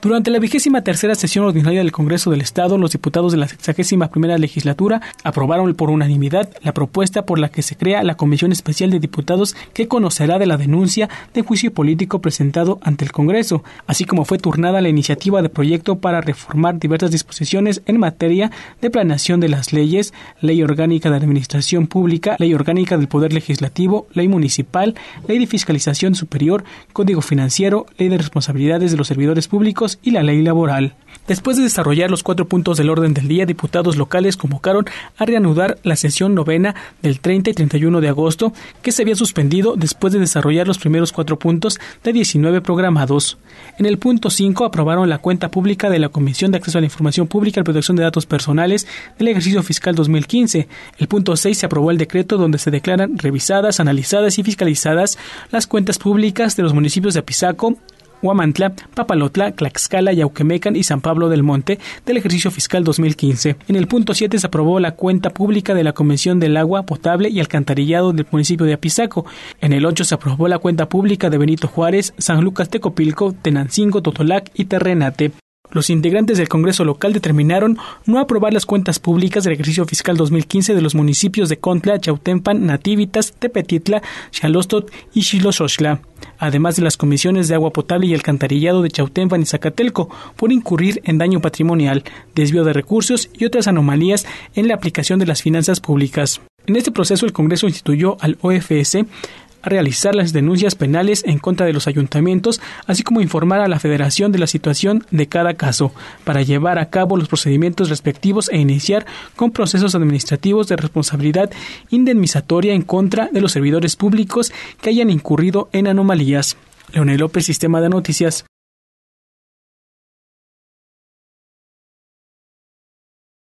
Durante la vigésima tercera sesión ordinaria del Congreso del Estado, los diputados de la sexagésima primera legislatura aprobaron por unanimidad la propuesta por la que se crea la Comisión Especial de Diputados que conocerá de la denuncia de juicio político presentado ante el Congreso, así como fue turnada la iniciativa de proyecto para reformar diversas disposiciones en materia de planeación de las leyes, ley orgánica de administración pública, ley orgánica del Poder Legislativo, ley municipal, ley de fiscalización superior, código financiero, ley de responsabilidades de los servidores públicos, y la ley laboral. Después de desarrollar los cuatro puntos del orden del día, diputados locales convocaron a reanudar la sesión novena del 30 y 31 de agosto, que se había suspendido después de desarrollar los primeros cuatro puntos de 19 programados. En el punto 5 aprobaron la cuenta pública de la Comisión de Acceso a la Información Pública y Protección de Datos Personales del ejercicio fiscal 2015. El punto 6 se aprobó el decreto donde se declaran revisadas, analizadas y fiscalizadas las cuentas públicas de los municipios de Apizaco, Huamantla, Papalotla, Tlaxcala, Yauquemecan y San Pablo del Monte del ejercicio fiscal 2015. En el punto 7 se aprobó la cuenta pública de la Convención del Agua Potable y Alcantarillado del municipio de Apizaco. En el 8 se aprobó la cuenta pública de Benito Juárez, San Lucas Tecopilco, Tenancingo, Totolac y Terrenate. Los integrantes del Congreso local determinaron no aprobar las cuentas públicas del ejercicio fiscal 2015 de los municipios de Contla, Chautempan, Nativitas, Tepetitla, Xalostot y Xiloxochla, además de las comisiones de agua potable y alcantarillado de Chautempan y Zacatelco por incurrir en daño patrimonial, desvío de recursos y otras anomalías en la aplicación de las finanzas públicas. En este proceso el Congreso instituyó al OFS a realizar las denuncias penales en contra de los ayuntamientos, así como informar a la Federación de la situación de cada caso, para llevar a cabo los procedimientos respectivos e iniciar con procesos administrativos de responsabilidad indemnizatoria en contra de los servidores públicos que hayan incurrido en anomalías. Leonel López, Sistema de Noticias.